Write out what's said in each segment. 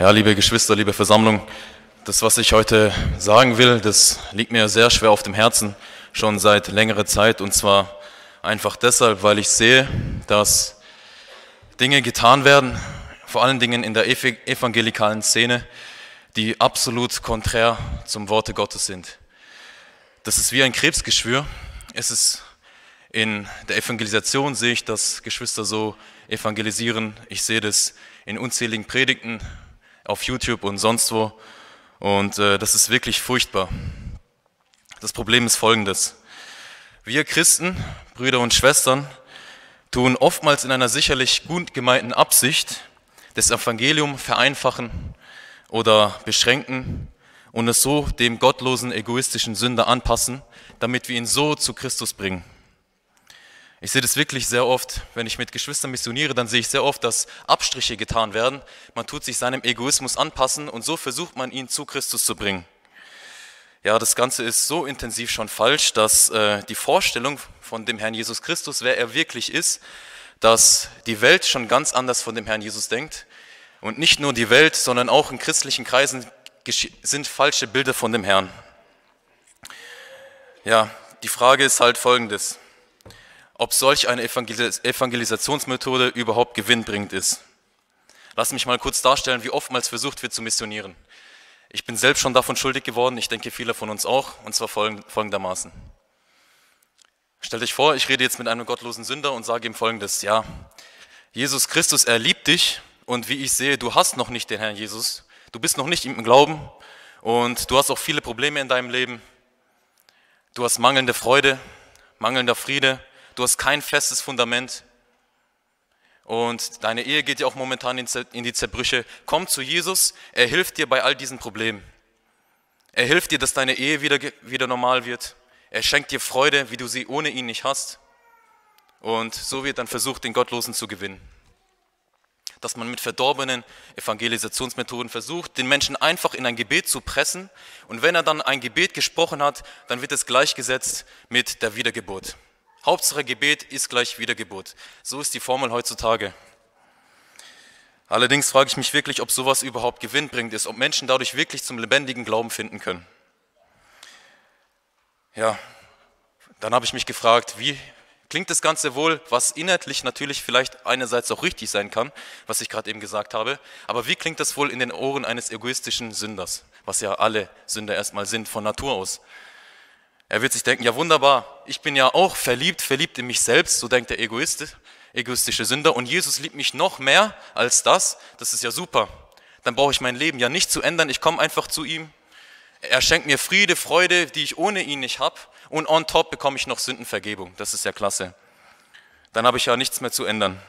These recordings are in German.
Ja, liebe Geschwister, liebe Versammlung, das, was ich heute sagen will, das liegt mir sehr schwer auf dem Herzen, schon seit längerer Zeit. Und zwar einfach deshalb, weil ich sehe, dass Dinge getan werden, vor allen Dingen in der evangelikalen Szene, die absolut konträr zum Worte Gottes sind. Das ist wie ein Krebsgeschwür. Es ist in der Evangelisation sehe ich, dass Geschwister so evangelisieren. Ich sehe das in unzähligen Predigten auf YouTube und sonst wo. Und äh, das ist wirklich furchtbar. Das Problem ist folgendes. Wir Christen, Brüder und Schwestern, tun oftmals in einer sicherlich gut gemeinten Absicht das Evangelium vereinfachen oder beschränken und es so dem gottlosen, egoistischen Sünder anpassen, damit wir ihn so zu Christus bringen. Ich sehe das wirklich sehr oft, wenn ich mit Geschwistern missioniere, dann sehe ich sehr oft, dass Abstriche getan werden. Man tut sich seinem Egoismus anpassen und so versucht man ihn zu Christus zu bringen. Ja, das Ganze ist so intensiv schon falsch, dass äh, die Vorstellung von dem Herrn Jesus Christus, wer er wirklich ist, dass die Welt schon ganz anders von dem Herrn Jesus denkt. Und nicht nur die Welt, sondern auch in christlichen Kreisen sind falsche Bilder von dem Herrn. Ja, die Frage ist halt folgendes ob solch eine Evangelisationsmethode überhaupt gewinnbringend ist. Lass mich mal kurz darstellen, wie oftmals versucht wird zu missionieren. Ich bin selbst schon davon schuldig geworden, ich denke viele von uns auch, und zwar folgendermaßen. Stell dich vor, ich rede jetzt mit einem gottlosen Sünder und sage ihm folgendes, ja, Jesus Christus, er liebt dich und wie ich sehe, du hast noch nicht den Herrn Jesus, du bist noch nicht im Glauben und du hast auch viele Probleme in deinem Leben, du hast mangelnde Freude, mangelnder Friede, du hast kein festes Fundament und deine Ehe geht ja auch momentan in die Zerbrüche. Komm zu Jesus, er hilft dir bei all diesen Problemen. Er hilft dir, dass deine Ehe wieder, wieder normal wird. Er schenkt dir Freude, wie du sie ohne ihn nicht hast. Und so wird dann versucht, den Gottlosen zu gewinnen. Dass man mit verdorbenen Evangelisationsmethoden versucht, den Menschen einfach in ein Gebet zu pressen. Und wenn er dann ein Gebet gesprochen hat, dann wird es gleichgesetzt mit der Wiedergeburt. Hauptsache Gebet ist gleich Wiedergeburt. So ist die Formel heutzutage. Allerdings frage ich mich wirklich, ob sowas überhaupt Gewinn bringt ist, ob Menschen dadurch wirklich zum lebendigen Glauben finden können. Ja, dann habe ich mich gefragt, wie klingt das Ganze wohl, was inhaltlich natürlich vielleicht einerseits auch richtig sein kann, was ich gerade eben gesagt habe, aber wie klingt das wohl in den Ohren eines egoistischen Sünders, was ja alle Sünder erstmal sind von Natur aus? Er wird sich denken, ja wunderbar, ich bin ja auch verliebt, verliebt in mich selbst, so denkt der Egoist, egoistische Sünder, und Jesus liebt mich noch mehr als das, das ist ja super. Dann brauche ich mein Leben ja nicht zu ändern, ich komme einfach zu ihm. Er schenkt mir Friede, Freude, die ich ohne ihn nicht habe, und on top bekomme ich noch Sündenvergebung, das ist ja klasse. Dann habe ich ja nichts mehr zu ändern.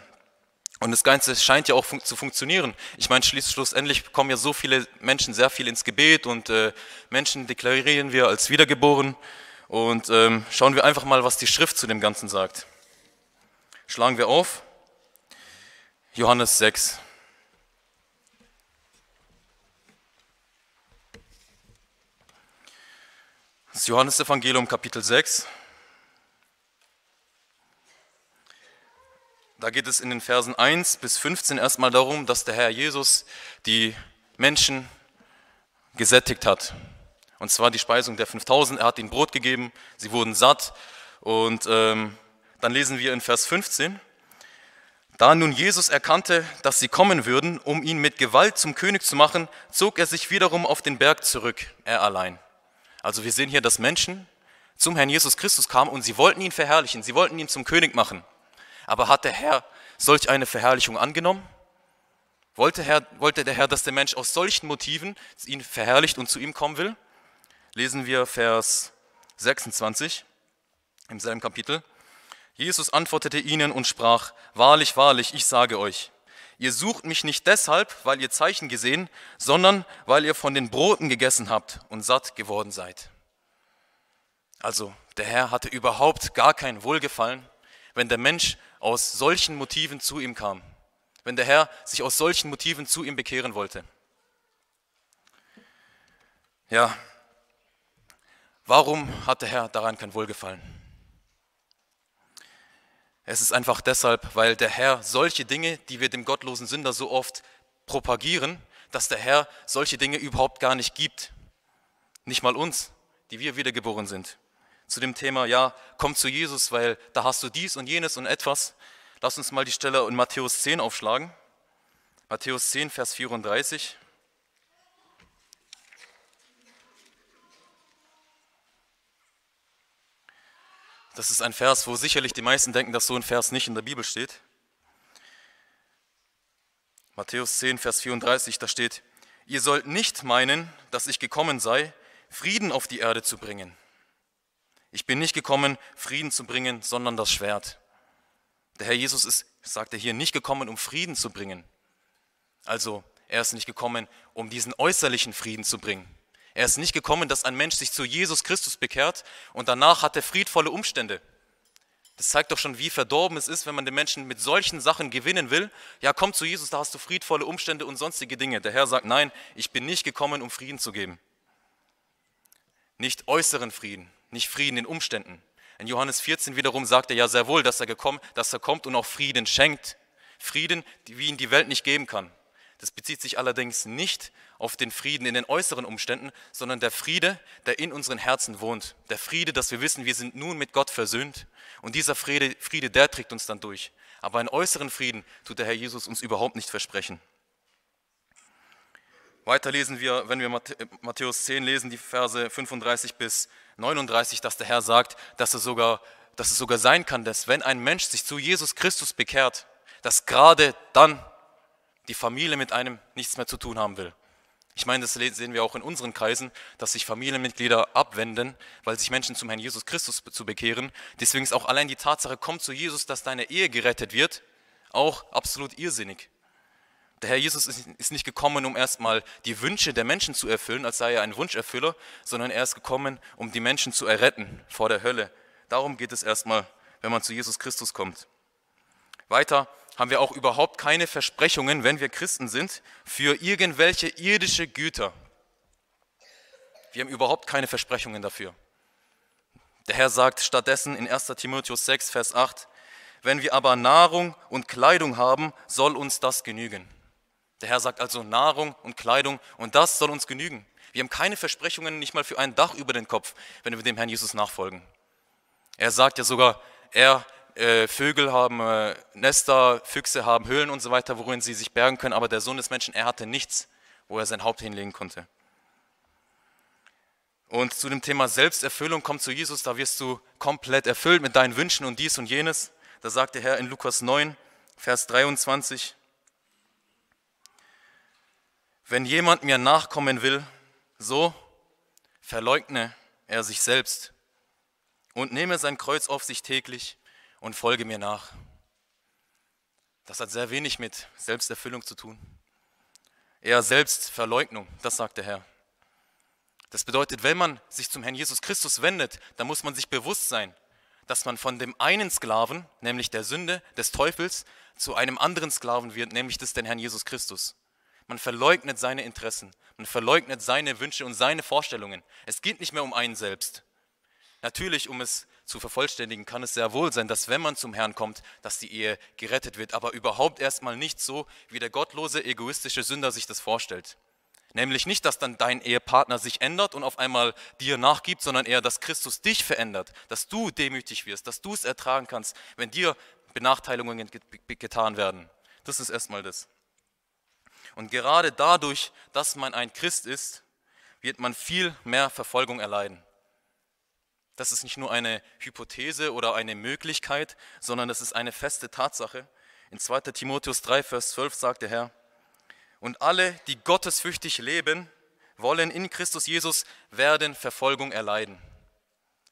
Und das Ganze scheint ja auch fun zu funktionieren. Ich meine, schließlich schlussendlich kommen ja so viele Menschen sehr viel ins Gebet und äh, Menschen deklarieren wir als wiedergeboren. Und ähm, schauen wir einfach mal, was die Schrift zu dem Ganzen sagt. Schlagen wir auf. Johannes 6. Das Johannes Evangelium Kapitel 6. Da geht es in den Versen 1 bis 15 erstmal darum, dass der Herr Jesus die Menschen gesättigt hat, und zwar die Speisung der 5000. Er hat ihnen Brot gegeben, sie wurden satt. Und ähm, dann lesen wir in Vers 15. Da nun Jesus erkannte, dass sie kommen würden, um ihn mit Gewalt zum König zu machen, zog er sich wiederum auf den Berg zurück, er allein. Also wir sehen hier, dass Menschen zum Herrn Jesus Christus kamen und sie wollten ihn verherrlichen, sie wollten ihn zum König machen. Aber hat der Herr solch eine Verherrlichung angenommen? Wollte, Herr, wollte der Herr, dass der Mensch aus solchen Motiven ihn verherrlicht und zu ihm kommen will? lesen wir Vers 26 im selben Kapitel. Jesus antwortete ihnen und sprach, Wahrlich, wahrlich, ich sage euch, ihr sucht mich nicht deshalb, weil ihr Zeichen gesehen, sondern weil ihr von den Broten gegessen habt und satt geworden seid. Also der Herr hatte überhaupt gar kein Wohlgefallen, wenn der Mensch aus solchen Motiven zu ihm kam, wenn der Herr sich aus solchen Motiven zu ihm bekehren wollte. Ja, Warum hat der Herr daran kein Wohlgefallen? Es ist einfach deshalb, weil der Herr solche Dinge, die wir dem gottlosen Sünder so oft propagieren, dass der Herr solche Dinge überhaupt gar nicht gibt. Nicht mal uns, die wir wiedergeboren sind. Zu dem Thema, ja, komm zu Jesus, weil da hast du dies und jenes und etwas. Lass uns mal die Stelle in Matthäus 10 aufschlagen. Matthäus 10, Vers 34. Das ist ein Vers, wo sicherlich die meisten denken, dass so ein Vers nicht in der Bibel steht. Matthäus 10, Vers 34, da steht, ihr sollt nicht meinen, dass ich gekommen sei, Frieden auf die Erde zu bringen. Ich bin nicht gekommen, Frieden zu bringen, sondern das Schwert. Der Herr Jesus ist, sagt er hier, nicht gekommen, um Frieden zu bringen. Also, er ist nicht gekommen, um diesen äußerlichen Frieden zu bringen. Er ist nicht gekommen, dass ein Mensch sich zu Jesus Christus bekehrt und danach hat er friedvolle Umstände. Das zeigt doch schon, wie verdorben es ist, wenn man den Menschen mit solchen Sachen gewinnen will. Ja, komm zu Jesus, da hast du friedvolle Umstände und sonstige Dinge. Der Herr sagt, nein, ich bin nicht gekommen, um Frieden zu geben. Nicht äußeren Frieden, nicht Frieden in Umständen. In Johannes 14 wiederum sagt er ja sehr wohl, dass er, gekommen, dass er kommt und auch Frieden schenkt. Frieden, wie ihn die Welt nicht geben kann. Das bezieht sich allerdings nicht auf den Frieden in den äußeren Umständen, sondern der Friede, der in unseren Herzen wohnt. Der Friede, dass wir wissen, wir sind nun mit Gott versöhnt. Und dieser Friede, Friede, der trägt uns dann durch. Aber einen äußeren Frieden tut der Herr Jesus uns überhaupt nicht versprechen. Weiter lesen wir, wenn wir äh, Matthäus 10 lesen, die Verse 35 bis 39, dass der Herr sagt, dass es sogar, dass es sogar sein kann, dass wenn ein Mensch sich zu Jesus Christus bekehrt, dass gerade dann die Familie mit einem nichts mehr zu tun haben will. Ich meine, das sehen wir auch in unseren Kreisen, dass sich Familienmitglieder abwenden, weil sich Menschen zum Herrn Jesus Christus zu bekehren. Deswegen ist auch allein die Tatsache, komm zu Jesus, dass deine Ehe gerettet wird, auch absolut irrsinnig. Der Herr Jesus ist nicht gekommen, um erstmal die Wünsche der Menschen zu erfüllen, als sei er ein Wunscherfüller, sondern er ist gekommen, um die Menschen zu erretten vor der Hölle. Darum geht es erstmal, wenn man zu Jesus Christus kommt. Weiter haben wir auch überhaupt keine Versprechungen, wenn wir Christen sind, für irgendwelche irdische Güter. Wir haben überhaupt keine Versprechungen dafür. Der Herr sagt stattdessen in 1 Timotheus 6, Vers 8, wenn wir aber Nahrung und Kleidung haben, soll uns das genügen. Der Herr sagt also Nahrung und Kleidung und das soll uns genügen. Wir haben keine Versprechungen, nicht mal für ein Dach über den Kopf, wenn wir dem Herrn Jesus nachfolgen. Er sagt ja sogar, er äh, Vögel haben äh, Nester, Füchse haben Höhlen und so weiter, worin sie sich bergen können, aber der Sohn des Menschen, er hatte nichts, wo er sein Haupt hinlegen konnte. Und zu dem Thema Selbsterfüllung, komm zu Jesus, da wirst du komplett erfüllt mit deinen Wünschen und dies und jenes. Da sagt der Herr in Lukas 9, Vers 23, wenn jemand mir nachkommen will, so verleugne er sich selbst und nehme sein Kreuz auf sich täglich und folge mir nach. Das hat sehr wenig mit Selbsterfüllung zu tun. Eher Selbstverleugnung, das sagt der Herr. Das bedeutet, wenn man sich zum Herrn Jesus Christus wendet, dann muss man sich bewusst sein, dass man von dem einen Sklaven, nämlich der Sünde, des Teufels, zu einem anderen Sklaven wird, nämlich des den Herrn Jesus Christus. Man verleugnet seine Interessen, man verleugnet seine Wünsche und seine Vorstellungen. Es geht nicht mehr um einen selbst. Natürlich, um es zu vervollständigen, kann es sehr wohl sein, dass wenn man zum Herrn kommt, dass die Ehe gerettet wird, aber überhaupt erstmal nicht so, wie der gottlose, egoistische Sünder sich das vorstellt. Nämlich nicht, dass dann dein Ehepartner sich ändert und auf einmal dir nachgibt, sondern eher, dass Christus dich verändert, dass du demütig wirst, dass du es ertragen kannst, wenn dir Benachteiligungen getan werden. Das ist erstmal das. Und gerade dadurch, dass man ein Christ ist, wird man viel mehr Verfolgung erleiden. Das ist nicht nur eine Hypothese oder eine Möglichkeit, sondern das ist eine feste Tatsache. In 2. Timotheus 3, Vers 12 sagt der Herr, und alle, die gottesfürchtig leben, wollen in Christus Jesus, werden Verfolgung erleiden.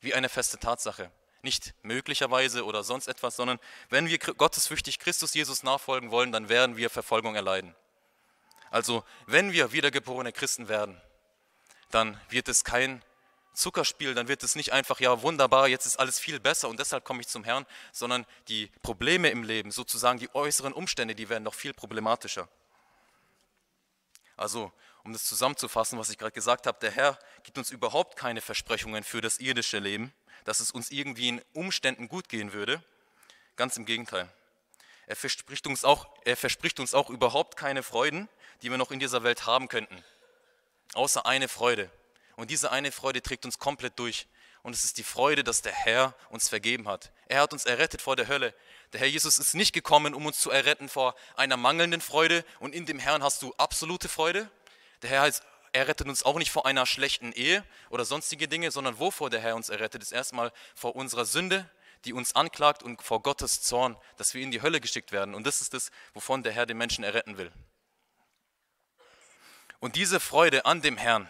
Wie eine feste Tatsache. Nicht möglicherweise oder sonst etwas, sondern wenn wir gottesfürchtig Christus Jesus nachfolgen wollen, dann werden wir Verfolgung erleiden. Also wenn wir wiedergeborene Christen werden, dann wird es kein Zuckerspiel, dann wird es nicht einfach, ja wunderbar, jetzt ist alles viel besser und deshalb komme ich zum Herrn, sondern die Probleme im Leben, sozusagen die äußeren Umstände, die werden noch viel problematischer. Also, um das zusammenzufassen, was ich gerade gesagt habe, der Herr gibt uns überhaupt keine Versprechungen für das irdische Leben, dass es uns irgendwie in Umständen gut gehen würde. Ganz im Gegenteil. Er verspricht uns auch, er verspricht uns auch überhaupt keine Freuden, die wir noch in dieser Welt haben könnten. Außer eine Freude, und diese eine Freude trägt uns komplett durch. Und es ist die Freude, dass der Herr uns vergeben hat. Er hat uns errettet vor der Hölle. Der Herr Jesus ist nicht gekommen, um uns zu erretten vor einer mangelnden Freude. Und in dem Herrn hast du absolute Freude. Der Herr heißt, er rettet uns auch nicht vor einer schlechten Ehe oder sonstige Dinge, sondern wovor der Herr uns errettet, ist erstmal vor unserer Sünde, die uns anklagt und vor Gottes Zorn, dass wir in die Hölle geschickt werden. Und das ist es, wovon der Herr den Menschen erretten will. Und diese Freude an dem Herrn,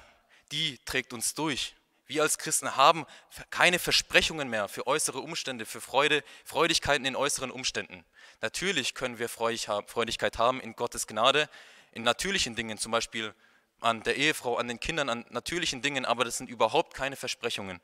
die trägt uns durch. Wir als Christen haben keine Versprechungen mehr für äußere Umstände, für Freude, Freudigkeiten in äußeren Umständen. Natürlich können wir Freudigkeit haben in Gottes Gnade, in natürlichen Dingen, zum Beispiel an der Ehefrau, an den Kindern, an natürlichen Dingen, aber das sind überhaupt keine Versprechungen.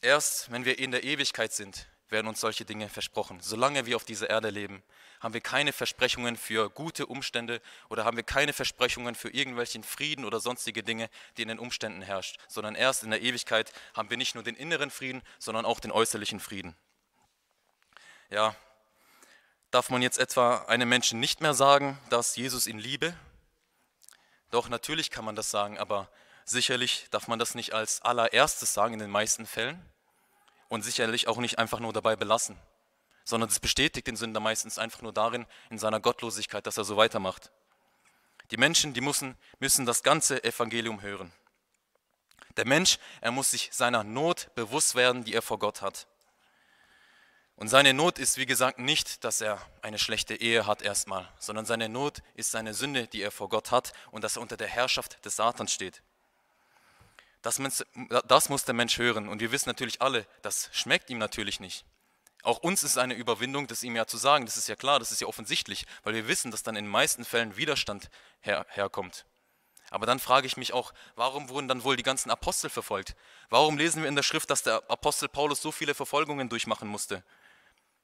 Erst wenn wir in der Ewigkeit sind, werden uns solche Dinge versprochen. Solange wir auf dieser Erde leben, haben wir keine Versprechungen für gute Umstände oder haben wir keine Versprechungen für irgendwelchen Frieden oder sonstige Dinge, die in den Umständen herrscht, sondern erst in der Ewigkeit haben wir nicht nur den inneren Frieden, sondern auch den äußerlichen Frieden. Ja, darf man jetzt etwa einem Menschen nicht mehr sagen, dass Jesus ihn liebe? Doch natürlich kann man das sagen, aber sicherlich darf man das nicht als allererstes sagen in den meisten Fällen und sicherlich auch nicht einfach nur dabei belassen, sondern es bestätigt den Sünder meistens einfach nur darin, in seiner Gottlosigkeit, dass er so weitermacht. Die Menschen, die müssen, müssen das ganze Evangelium hören. Der Mensch, er muss sich seiner Not bewusst werden, die er vor Gott hat. Und seine Not ist, wie gesagt, nicht, dass er eine schlechte Ehe hat erstmal, sondern seine Not ist seine Sünde, die er vor Gott hat und dass er unter der Herrschaft des Satans steht. Das, das muss der Mensch hören. Und wir wissen natürlich alle, das schmeckt ihm natürlich nicht. Auch uns ist eine Überwindung, das ihm ja zu sagen. Das ist ja klar, das ist ja offensichtlich, weil wir wissen, dass dann in den meisten Fällen Widerstand her herkommt. Aber dann frage ich mich auch, warum wurden dann wohl die ganzen Apostel verfolgt? Warum lesen wir in der Schrift, dass der Apostel Paulus so viele Verfolgungen durchmachen musste?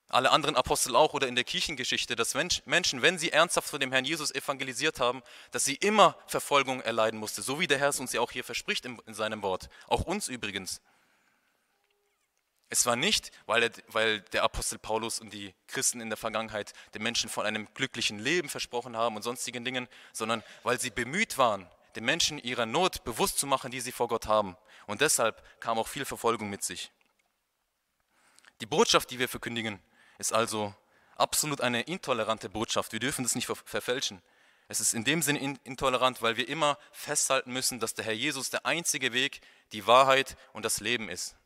alle anderen Apostel auch oder in der Kirchengeschichte, dass Menschen, wenn sie ernsthaft von dem Herrn Jesus evangelisiert haben, dass sie immer Verfolgung erleiden musste, so wie der Herr es uns ja auch hier verspricht in, seinem Wort, auch uns übrigens. Es war nicht, weil, er, weil der Apostel Paulus und die Christen in der Vergangenheit den Menschen von einem glücklichen Leben versprochen haben und sonstigen Dingen, sondern weil sie bemüht waren, den Menschen ihrer Not bewusst zu machen, die sie vor Gott haben. Und deshalb kam auch viel Verfolgung mit sich. Die Botschaft, die wir verkündigen, ist also absolut eine intolerante Botschaft. Wir dürfen das nicht ver verfälschen. Es ist in dem Sinne in intolerant, weil wir immer festhalten müssen, dass der Herr Jesus der einzige Weg, die Wahrheit und das Leben ist.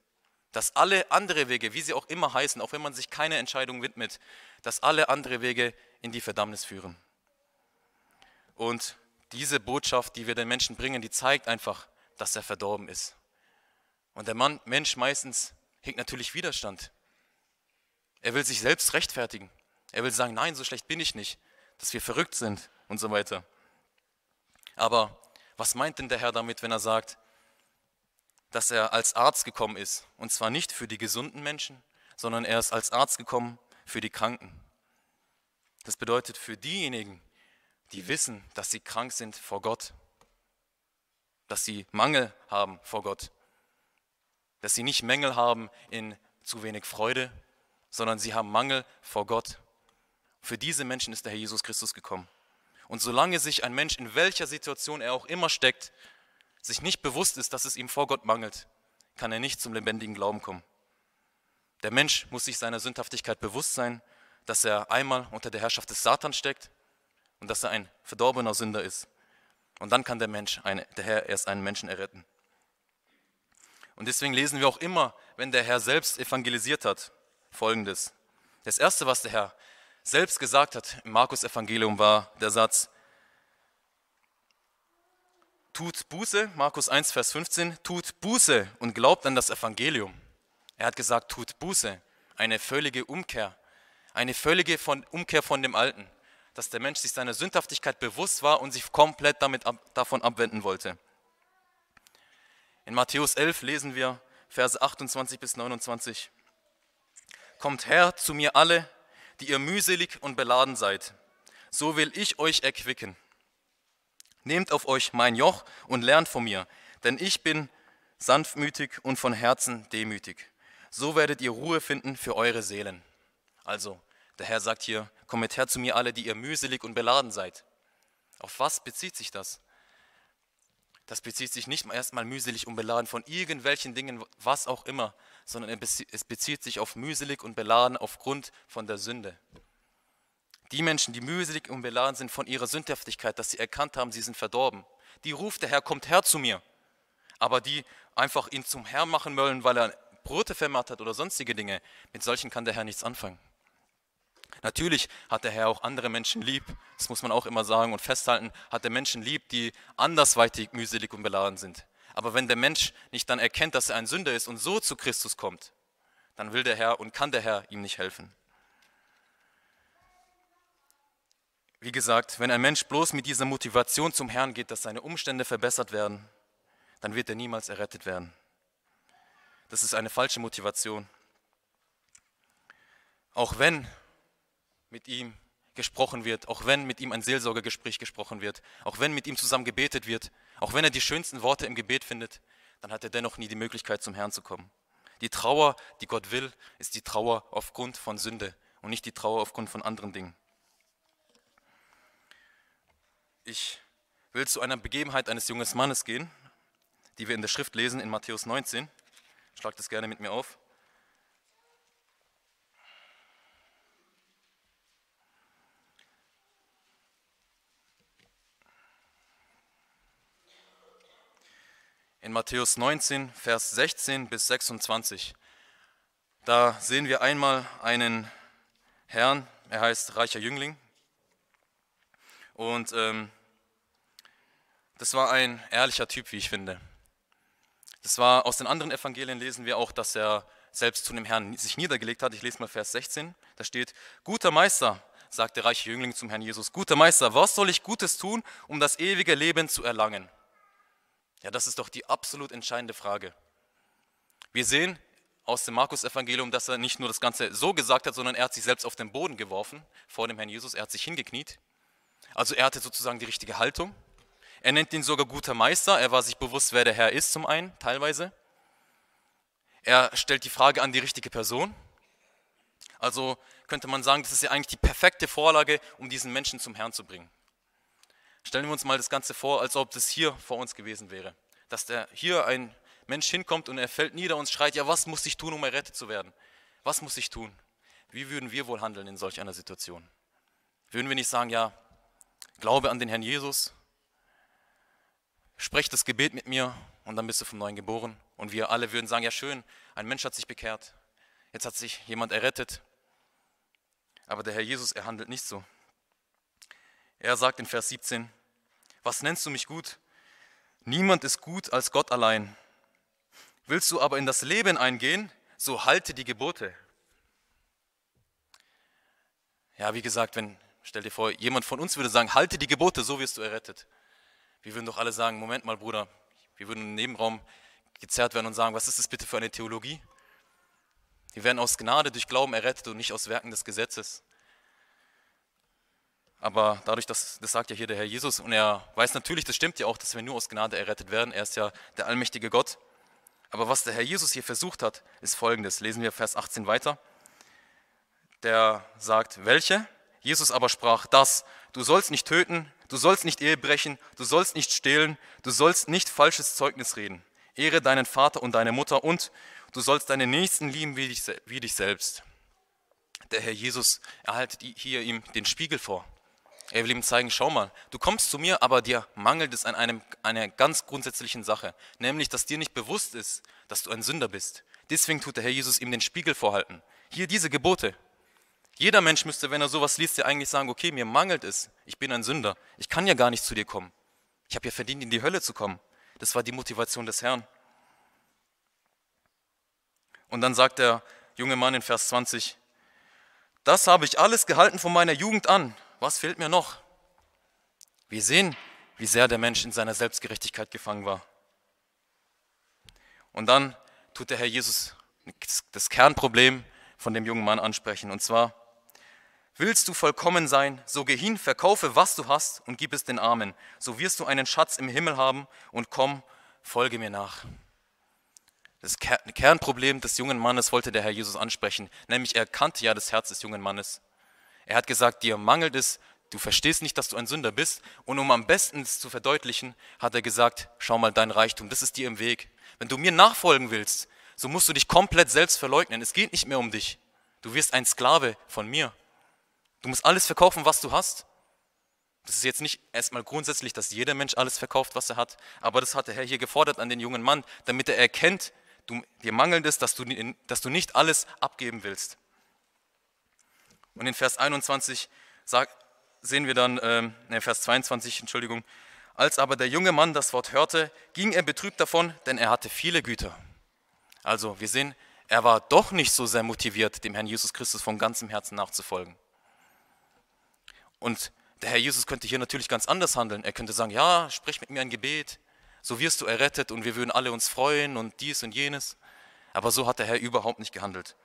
Dass alle andere Wege, wie sie auch immer heißen, auch wenn man sich keine Entscheidung widmet, dass alle andere Wege in die Verdammnis führen. Und diese Botschaft, die wir den Menschen bringen, die zeigt einfach, dass er verdorben ist. Und der Mann, Mensch meistens hegt natürlich Widerstand. Er will sich selbst rechtfertigen. Er will sagen, nein, so schlecht bin ich nicht, dass wir verrückt sind und so weiter. Aber was meint denn der Herr damit, wenn er sagt, dass er als Arzt gekommen ist? Und zwar nicht für die gesunden Menschen, sondern er ist als Arzt gekommen für die Kranken. Das bedeutet für diejenigen, die wissen, dass sie krank sind vor Gott, dass sie Mangel haben vor Gott, dass sie nicht Mängel haben in zu wenig Freude, sondern sie haben Mangel vor Gott. Für diese Menschen ist der Herr Jesus Christus gekommen. Und solange sich ein Mensch, in welcher Situation er auch immer steckt, sich nicht bewusst ist, dass es ihm vor Gott mangelt, kann er nicht zum lebendigen Glauben kommen. Der Mensch muss sich seiner Sündhaftigkeit bewusst sein, dass er einmal unter der Herrschaft des Satans steckt und dass er ein verdorbener Sünder ist. Und dann kann der Mensch, eine, der Herr erst einen Menschen erretten. Und deswegen lesen wir auch immer, wenn der Herr selbst evangelisiert hat, folgendes. Das Erste, was der Herr selbst gesagt hat im Markus Evangelium, war der Satz, tut Buße, Markus 1, Vers 15, tut Buße und glaubt an das Evangelium. Er hat gesagt, tut Buße, eine völlige Umkehr, eine völlige von, Umkehr von dem Alten, dass der Mensch sich seiner Sündhaftigkeit bewusst war und sich komplett damit ab, davon abwenden wollte. In Matthäus 11 lesen wir Verse 28 bis 29. Kommt her zu mir alle, die ihr mühselig und beladen seid. So will ich euch erquicken. Nehmt auf euch mein Joch und lernt von mir, denn ich bin sanftmütig und von Herzen demütig. So werdet ihr Ruhe finden für eure Seelen. Also, der Herr sagt hier, kommt her zu mir alle, die ihr mühselig und beladen seid. Auf was bezieht sich das? das bezieht sich nicht erstmal mühselig und beladen von irgendwelchen Dingen, was auch immer, sondern es bezieht sich auf mühselig und beladen aufgrund von der Sünde. Die Menschen, die mühselig und beladen sind von ihrer Sündhaftigkeit, dass sie erkannt haben, sie sind verdorben, die ruft, der Herr kommt her zu mir. Aber die einfach ihn zum Herrn machen wollen, weil er Brote hat oder sonstige Dinge, mit solchen kann der Herr nichts anfangen. Natürlich hat der Herr auch andere Menschen lieb, das muss man auch immer sagen und festhalten, hat der Menschen lieb, die andersweitig mühselig und beladen sind. Aber wenn der Mensch nicht dann erkennt, dass er ein Sünder ist und so zu Christus kommt, dann will der Herr und kann der Herr ihm nicht helfen. Wie gesagt, wenn ein Mensch bloß mit dieser Motivation zum Herrn geht, dass seine Umstände verbessert werden, dann wird er niemals errettet werden. Das ist eine falsche Motivation. Auch wenn mit ihm gesprochen wird, auch wenn mit ihm ein Seelsorgegespräch gesprochen wird, auch wenn mit ihm zusammen gebetet wird, auch wenn er die schönsten Worte im Gebet findet, dann hat er dennoch nie die Möglichkeit, zum Herrn zu kommen. Die Trauer, die Gott will, ist die Trauer aufgrund von Sünde und nicht die Trauer aufgrund von anderen Dingen. Ich will zu einer Begebenheit eines jungen Mannes gehen, die wir in der Schrift lesen in Matthäus 19. Schlagt das gerne mit mir auf. in Matthäus 19, Vers 16 bis 26. Da sehen wir einmal einen Herrn, er heißt reicher Jüngling. Und ähm, das war ein ehrlicher Typ, wie ich finde. Das war aus den anderen Evangelien lesen wir auch, dass er selbst zu dem Herrn sich niedergelegt hat. Ich lese mal Vers 16. Da steht: Guter Meister, sagt der reiche Jüngling zum Herrn Jesus: Guter Meister, was soll ich Gutes tun, um das ewige Leben zu erlangen? Ja, das ist doch die absolut entscheidende Frage. Wir sehen aus dem Markus-Evangelium, dass er nicht nur das Ganze so gesagt hat, sondern er hat sich selbst auf den Boden geworfen vor dem Herrn Jesus. Er hat sich hingekniet. Also er hatte sozusagen die richtige Haltung. Er nennt ihn sogar guter Meister. Er war sich bewusst, wer der Herr ist, zum einen, teilweise. Er stellt die Frage an die richtige Person. Also könnte man sagen, das ist ja eigentlich die perfekte Vorlage, um diesen Menschen zum Herrn zu bringen. Stellen wir uns mal das Ganze vor, als ob das hier vor uns gewesen wäre. Dass der, hier ein Mensch hinkommt und er fällt nieder und schreit, ja, was muss ich tun, um errettet zu werden? Was muss ich tun? Wie würden wir wohl handeln in solch einer Situation? Würden wir nicht sagen, ja, glaube an den Herrn Jesus, spreche das Gebet mit mir und dann bist du vom Neuen geboren. Und wir alle würden sagen, ja schön, ein Mensch hat sich bekehrt, jetzt hat sich jemand errettet. Aber der Herr Jesus, er handelt nicht so. Er sagt in Vers 17, was nennst du mich gut? Niemand ist gut als Gott allein. Willst du aber in das Leben eingehen, so halte die Gebote. Ja, wie gesagt, wenn, stell dir vor, jemand von uns würde sagen, halte die Gebote, so wirst du errettet. Wir würden doch alle sagen, Moment mal, Bruder, wir würden im Nebenraum gezerrt werden und sagen, was ist das bitte für eine Theologie? Wir werden aus Gnade durch Glauben errettet und nicht aus Werken des Gesetzes. Aber dadurch, dass, das sagt ja hier der Herr Jesus und er weiß natürlich, das stimmt ja auch, dass wir nur aus Gnade errettet werden. Er ist ja der allmächtige Gott. Aber was der Herr Jesus hier versucht hat, ist folgendes. Lesen wir Vers 18 weiter. Der sagt, welche? Jesus aber sprach, das, du sollst nicht töten, du sollst nicht Ehe brechen, du sollst nicht stehlen, du sollst nicht falsches Zeugnis reden. Ehre deinen Vater und deine Mutter und du sollst deine Nächsten lieben wie dich, wie dich selbst. Der Herr Jesus erhält hier ihm den Spiegel vor. Er will ihm zeigen, schau mal, du kommst zu mir, aber dir mangelt es an einem, einer ganz grundsätzlichen Sache, nämlich, dass dir nicht bewusst ist, dass du ein Sünder bist. Deswegen tut der Herr Jesus ihm den Spiegel vorhalten. Hier diese Gebote. Jeder Mensch müsste, wenn er sowas liest, ja eigentlich sagen, okay, mir mangelt es, ich bin ein Sünder, ich kann ja gar nicht zu dir kommen. Ich habe ja verdient, in die Hölle zu kommen. Das war die Motivation des Herrn. Und dann sagt der junge Mann in Vers 20, das habe ich alles gehalten von meiner Jugend an was fehlt mir noch? Wir sehen, wie sehr der Mensch in seiner Selbstgerechtigkeit gefangen war. Und dann tut der Herr Jesus das Kernproblem von dem jungen Mann ansprechen. Und zwar, willst du vollkommen sein, so geh hin, verkaufe, was du hast und gib es den Armen. So wirst du einen Schatz im Himmel haben und komm, folge mir nach. Das Kernproblem des jungen Mannes wollte der Herr Jesus ansprechen, nämlich er kannte ja das Herz des jungen Mannes. Er hat gesagt, dir mangelt es, du verstehst nicht, dass du ein Sünder bist. Und um am besten zu verdeutlichen, hat er gesagt, schau mal dein Reichtum, das ist dir im Weg. Wenn du mir nachfolgen willst, so musst du dich komplett selbst verleugnen. Es geht nicht mehr um dich. Du wirst ein Sklave von mir. Du musst alles verkaufen, was du hast. Das ist jetzt nicht erstmal grundsätzlich, dass jeder Mensch alles verkauft, was er hat, aber das hat der Herr hier gefordert an den jungen Mann, damit er erkennt, du, dir mangelt es, dass du, dass du nicht alles abgeben willst. Und in Vers 21 sagt, sehen wir dann, äh, Vers 22, Entschuldigung, als aber der junge Mann das Wort hörte, ging er betrübt davon, denn er hatte viele Güter. Also wir sehen, er war doch nicht so sehr motiviert, dem Herrn Jesus Christus von ganzem Herzen nachzufolgen. Und der Herr Jesus könnte hier natürlich ganz anders handeln. Er könnte sagen, ja, sprich mit mir ein Gebet, so wirst du errettet und wir würden alle uns freuen und dies und jenes. Aber so hat der Herr überhaupt nicht gehandelt.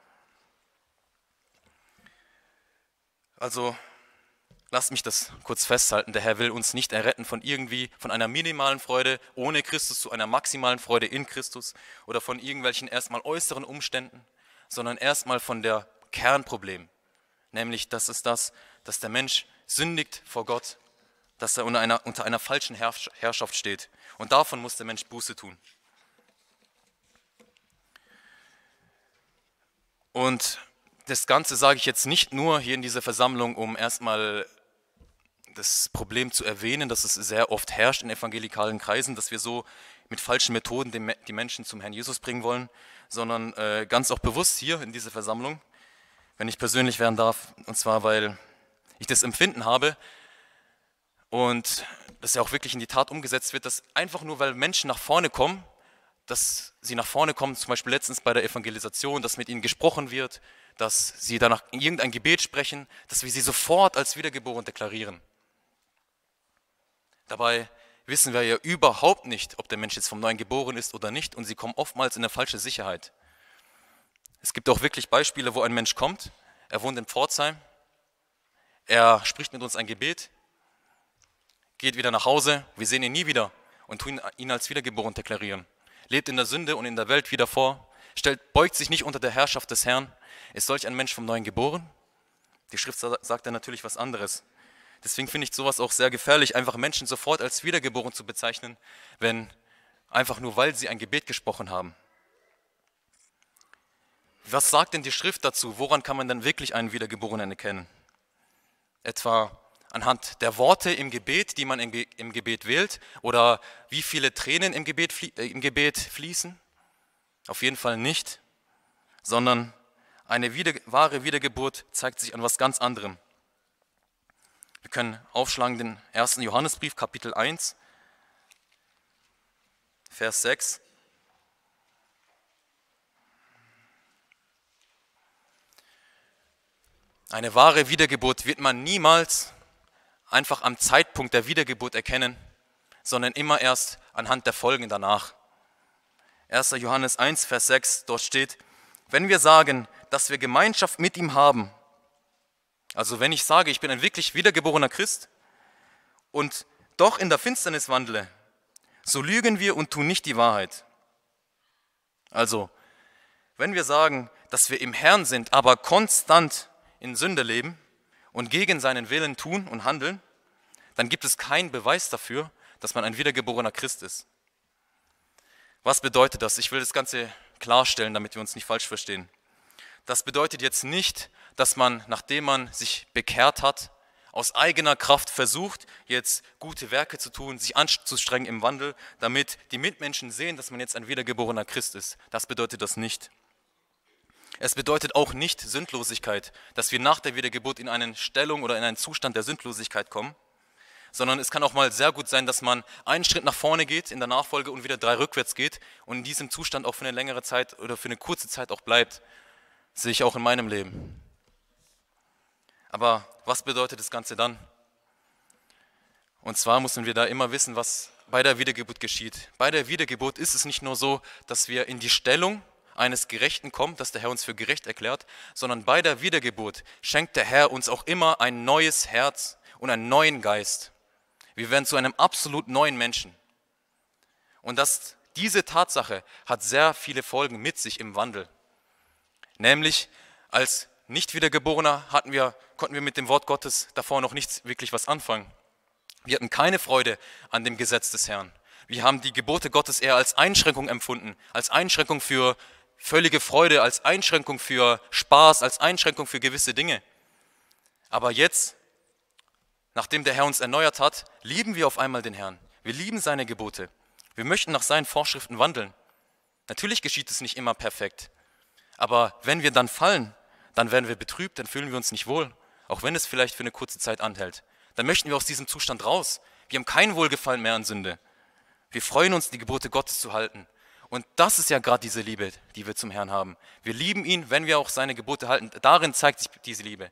Also lasst mich das kurz festhalten. Der Herr will uns nicht erretten von irgendwie, von einer minimalen Freude ohne Christus zu einer maximalen Freude in Christus oder von irgendwelchen erstmal äußeren Umständen, sondern erstmal von der Kernproblem. Nämlich, das ist das, dass der Mensch sündigt vor Gott, dass er unter einer, unter einer falschen Herrschaft steht. Und davon muss der Mensch Buße tun. Und das Ganze sage ich jetzt nicht nur hier in dieser Versammlung, um erstmal das Problem zu erwähnen, dass es sehr oft herrscht in evangelikalen Kreisen, dass wir so mit falschen Methoden die Menschen zum Herrn Jesus bringen wollen, sondern äh, ganz auch bewusst hier in dieser Versammlung, wenn ich persönlich werden darf, und zwar weil ich das Empfinden habe und das ja auch wirklich in die Tat umgesetzt wird, dass einfach nur weil Menschen nach vorne kommen, dass sie nach vorne kommen, zum Beispiel letztens bei der Evangelisation, dass mit ihnen gesprochen wird, dass sie danach irgendein Gebet sprechen, dass wir sie sofort als wiedergeboren deklarieren. Dabei wissen wir ja überhaupt nicht, ob der Mensch jetzt vom Neuen geboren ist oder nicht und sie kommen oftmals in eine falsche Sicherheit. Es gibt auch wirklich Beispiele, wo ein Mensch kommt, er wohnt in Pforzheim, er spricht mit uns ein Gebet, geht wieder nach Hause, wir sehen ihn nie wieder und tun ihn als wiedergeboren deklarieren. Lebt in der Sünde und in der Welt wieder vor, stellt, beugt sich nicht unter der Herrschaft des Herrn. Ist solch ein Mensch vom Neuen geboren? Die Schrift sagt ja natürlich was anderes. Deswegen finde ich sowas auch sehr gefährlich, einfach Menschen sofort als wiedergeboren zu bezeichnen, wenn einfach nur weil sie ein Gebet gesprochen haben. Was sagt denn die Schrift dazu? Woran kann man denn wirklich einen Wiedergeborenen erkennen? Etwa anhand der Worte im Gebet, die man im, Gebet wählt, oder wie viele Tränen im Gebet, äh, im Gebet fließen? Auf jeden Fall nicht, sondern eine wieder, wahre Wiedergeburt zeigt sich an was ganz anderem. Wir können aufschlagen den ersten Johannesbrief, Kapitel 1, Vers 6. Eine wahre Wiedergeburt wird man niemals einfach am Zeitpunkt der Wiedergeburt erkennen, sondern immer erst anhand der Folgen danach. 1. Johannes 1, Vers 6, dort steht, wenn wir sagen, dass wir Gemeinschaft mit ihm haben, also wenn ich sage, ich bin ein wirklich wiedergeborener Christ und doch in der Finsternis wandle, so lügen wir und tun nicht die Wahrheit. Also, wenn wir sagen, dass wir im Herrn sind, aber konstant in Sünde leben und gegen seinen Willen tun und handeln, dann gibt es keinen Beweis dafür, dass man ein wiedergeborener Christ ist. Was bedeutet das? Ich will das Ganze klarstellen, damit wir uns nicht falsch verstehen. Das bedeutet jetzt nicht, dass man, nachdem man sich bekehrt hat, aus eigener Kraft versucht, jetzt gute Werke zu tun, sich anzustrengen im Wandel, damit die Mitmenschen sehen, dass man jetzt ein wiedergeborener Christ ist. Das bedeutet das nicht. Es bedeutet auch nicht Sündlosigkeit, dass wir nach der Wiedergeburt in eine Stellung oder in einen Zustand der Sündlosigkeit kommen, sondern es kann auch mal sehr gut sein, dass man einen Schritt nach vorne geht in der Nachfolge und wieder drei rückwärts geht und in diesem Zustand auch für eine längere Zeit oder für eine kurze Zeit auch bleibt. sehe ich auch in meinem Leben. Aber was bedeutet das Ganze dann? Und zwar müssen wir da immer wissen, was bei der Wiedergeburt geschieht. Bei der Wiedergeburt ist es nicht nur so, dass wir in die Stellung eines Gerechten kommen, dass der Herr uns für gerecht erklärt, sondern bei der Wiedergeburt schenkt der Herr uns auch immer ein neues Herz und einen neuen Geist. Wir werden zu einem absolut neuen Menschen. Und das, diese Tatsache hat sehr viele Folgen mit sich im Wandel. Nämlich als nicht wiedergeborener hatten wir, konnten wir mit dem Wort Gottes davor noch nichts wirklich was anfangen. Wir hatten keine Freude an dem Gesetz des Herrn. Wir haben die Gebote Gottes eher als Einschränkung empfunden, als Einschränkung für völlige Freude, als Einschränkung für Spaß, als Einschränkung für gewisse Dinge. Aber jetzt Nachdem der Herr uns erneuert hat, lieben wir auf einmal den Herrn. Wir lieben seine Gebote. Wir möchten nach seinen Vorschriften wandeln. Natürlich geschieht es nicht immer perfekt. Aber wenn wir dann fallen, dann werden wir betrübt, dann fühlen wir uns nicht wohl, auch wenn es vielleicht für eine kurze Zeit anhält. Dann möchten wir aus diesem Zustand raus. Wir haben kein Wohlgefallen mehr an Sünde. Wir freuen uns, die Gebote Gottes zu halten. Und das ist ja gerade diese Liebe, die wir zum Herrn haben. Wir lieben ihn, wenn wir auch seine Gebote halten. Darin zeigt sich diese Liebe.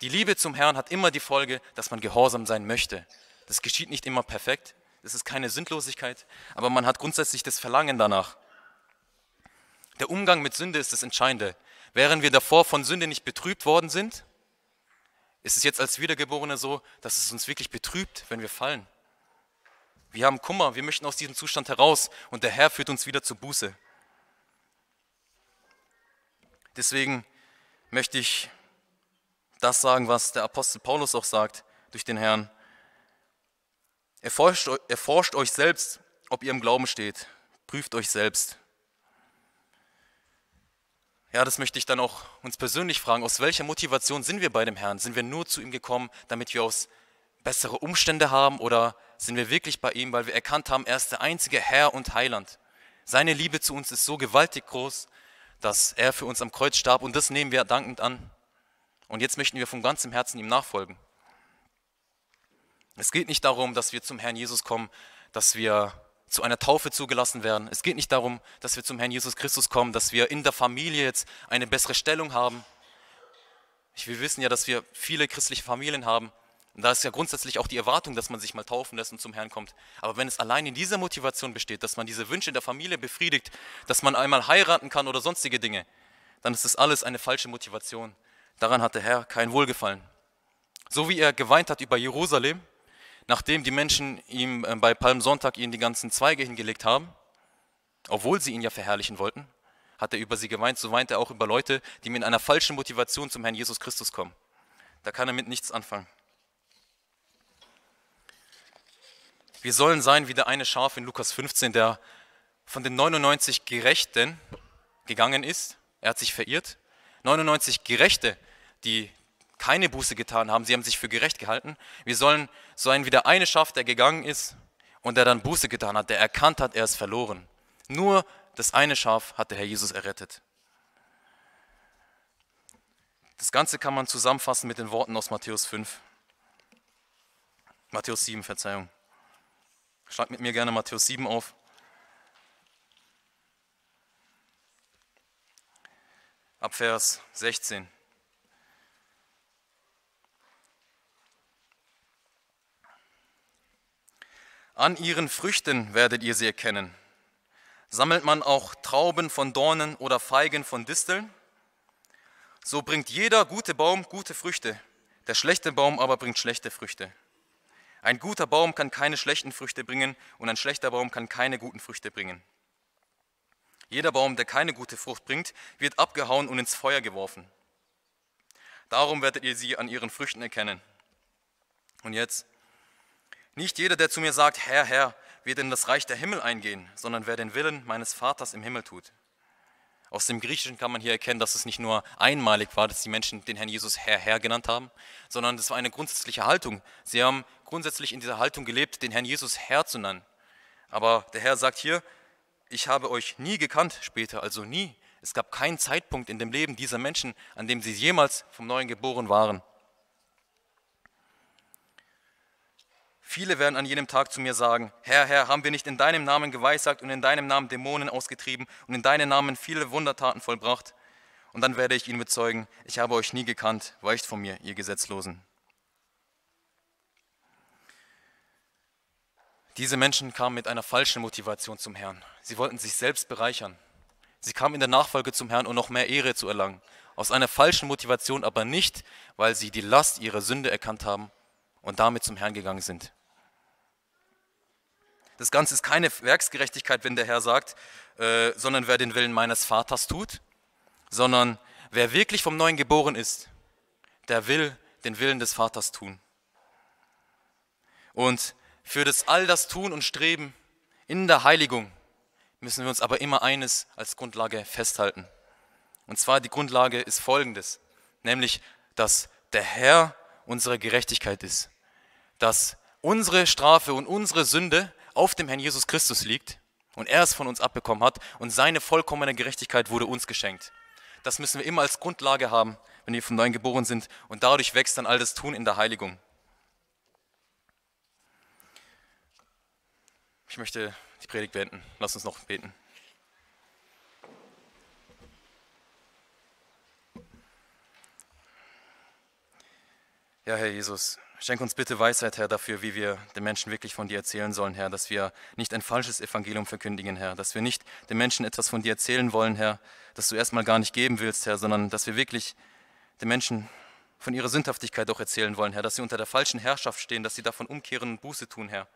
Die Liebe zum Herrn hat immer die Folge, dass man gehorsam sein möchte. Das geschieht nicht immer perfekt, das ist keine Sündlosigkeit, aber man hat grundsätzlich das Verlangen danach. Der Umgang mit Sünde ist das Entscheidende. Während wir davor von Sünde nicht betrübt worden sind, ist es jetzt als Wiedergeborene so, dass es uns wirklich betrübt, wenn wir fallen. Wir haben Kummer, wir möchten aus diesem Zustand heraus und der Herr führt uns wieder zur Buße. Deswegen möchte ich das sagen, was der Apostel Paulus auch sagt durch den Herrn. Erforscht, erforscht euch selbst, ob ihr im Glauben steht. Prüft euch selbst. Ja, das möchte ich dann auch uns persönlich fragen. Aus welcher Motivation sind wir bei dem Herrn? Sind wir nur zu ihm gekommen, damit wir aus bessere Umstände haben oder sind wir wirklich bei ihm, weil wir erkannt haben, er ist der einzige Herr und Heiland. Seine Liebe zu uns ist so gewaltig groß, dass er für uns am Kreuz starb und das nehmen wir dankend an. Und jetzt möchten wir von ganzem Herzen ihm nachfolgen. Es geht nicht darum, dass wir zum Herrn Jesus kommen, dass wir zu einer Taufe zugelassen werden. Es geht nicht darum, dass wir zum Herrn Jesus Christus kommen, dass wir in der Familie jetzt eine bessere Stellung haben. Wir wissen ja, dass wir viele christliche Familien haben. Und da ist ja grundsätzlich auch die Erwartung, dass man sich mal taufen lässt und zum Herrn kommt. Aber wenn es allein in dieser Motivation besteht, dass man diese Wünsche in der Familie befriedigt, dass man einmal heiraten kann oder sonstige Dinge, dann ist das alles eine falsche Motivation. Daran hat der Herr kein Wohlgefallen. So wie er geweint hat über Jerusalem, nachdem die Menschen ihm äh, bei Palmsonntag ihnen die ganzen Zweige hingelegt haben, obwohl sie ihn ja verherrlichen wollten, hat er über sie geweint, so weint er auch über Leute, die mit einer falschen Motivation zum Herrn Jesus Christus kommen. Da kann er mit nichts anfangen. Wir sollen sein wie der eine Schaf in Lukas 15, der von den 99 Gerechten gegangen ist. Er hat sich verirrt. 99 Gerechte die keine Buße getan haben, sie haben sich für gerecht gehalten. Wir sollen sein wie der eine Schaf, der gegangen ist und der dann Buße getan hat, der erkannt hat, er ist verloren. Nur das eine Schaf hat der Herr Jesus errettet. Das Ganze kann man zusammenfassen mit den Worten aus Matthäus 5. Matthäus 7, Verzeihung. Schlag mit mir gerne Matthäus 7 auf. Ab Vers 16. An ihren Früchten werdet ihr sie erkennen. Sammelt man auch Trauben von Dornen oder Feigen von Disteln? So bringt jeder gute Baum gute Früchte, der schlechte Baum aber bringt schlechte Früchte. Ein guter Baum kann keine schlechten Früchte bringen und ein schlechter Baum kann keine guten Früchte bringen. Jeder Baum, der keine gute Frucht bringt, wird abgehauen und ins Feuer geworfen. Darum werdet ihr sie an ihren Früchten erkennen. Und jetzt nicht jeder, der zu mir sagt, Herr, Herr, wird in das Reich der Himmel eingehen, sondern wer den Willen meines Vaters im Himmel tut. Aus dem Griechischen kann man hier erkennen, dass es nicht nur einmalig war, dass die Menschen den Herrn Jesus Herr, Herr genannt haben, sondern es war eine grundsätzliche Haltung. Sie haben grundsätzlich in dieser Haltung gelebt, den Herrn Jesus Herr zu nennen. Aber der Herr sagt hier, ich habe euch nie gekannt später, also nie. Es gab keinen Zeitpunkt in dem Leben dieser Menschen, an dem sie jemals vom Neuen geboren waren. Viele werden an jenem Tag zu mir sagen, Herr, Herr, haben wir nicht in deinem Namen geweissagt und in deinem Namen Dämonen ausgetrieben und in deinem Namen viele Wundertaten vollbracht? Und dann werde ich ihnen bezeugen, ich habe euch nie gekannt, weicht von mir, ihr Gesetzlosen. Diese Menschen kamen mit einer falschen Motivation zum Herrn. Sie wollten sich selbst bereichern. Sie kamen in der Nachfolge zum Herrn, um noch mehr Ehre zu erlangen. Aus einer falschen Motivation aber nicht, weil sie die Last ihrer Sünde erkannt haben und damit zum Herrn gegangen sind. Das Ganze ist keine Werksgerechtigkeit, wenn der Herr sagt, äh, sondern wer den Willen meines Vaters tut, sondern wer wirklich vom Neuen geboren ist, der will den Willen des Vaters tun. Und für das all das Tun und Streben in der Heiligung müssen wir uns aber immer eines als Grundlage festhalten. Und zwar die Grundlage ist folgendes, nämlich, dass der Herr unsere Gerechtigkeit ist, dass unsere Strafe und unsere Sünde auf dem Herrn Jesus Christus liegt und er es von uns abbekommen hat und seine vollkommene Gerechtigkeit wurde uns geschenkt. Das müssen wir immer als Grundlage haben, wenn wir von neuem geboren sind und dadurch wächst dann all das Tun in der Heiligung. Ich möchte die Predigt beenden. Lass uns noch beten. Ja, Herr Jesus. Schenk uns bitte Weisheit, Herr, dafür, wie wir den Menschen wirklich von dir erzählen sollen, Herr, dass wir nicht ein falsches Evangelium verkündigen, Herr, dass wir nicht den Menschen etwas von dir erzählen wollen, Herr, das du erstmal gar nicht geben willst, Herr, sondern dass wir wirklich den Menschen von ihrer Sündhaftigkeit auch erzählen wollen, Herr, dass sie unter der falschen Herrschaft stehen, dass sie davon umkehren und Buße tun, Herr.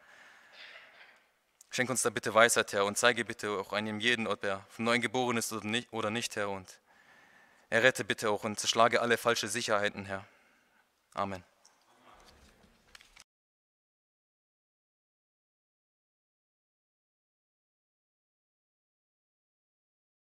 Schenk uns da bitte Weisheit, Herr, und zeige bitte auch einem jeden, ob er vom Neuen geboren ist oder nicht, Herr, und errette bitte auch und zerschlage alle falschen Sicherheiten, Herr. Amen.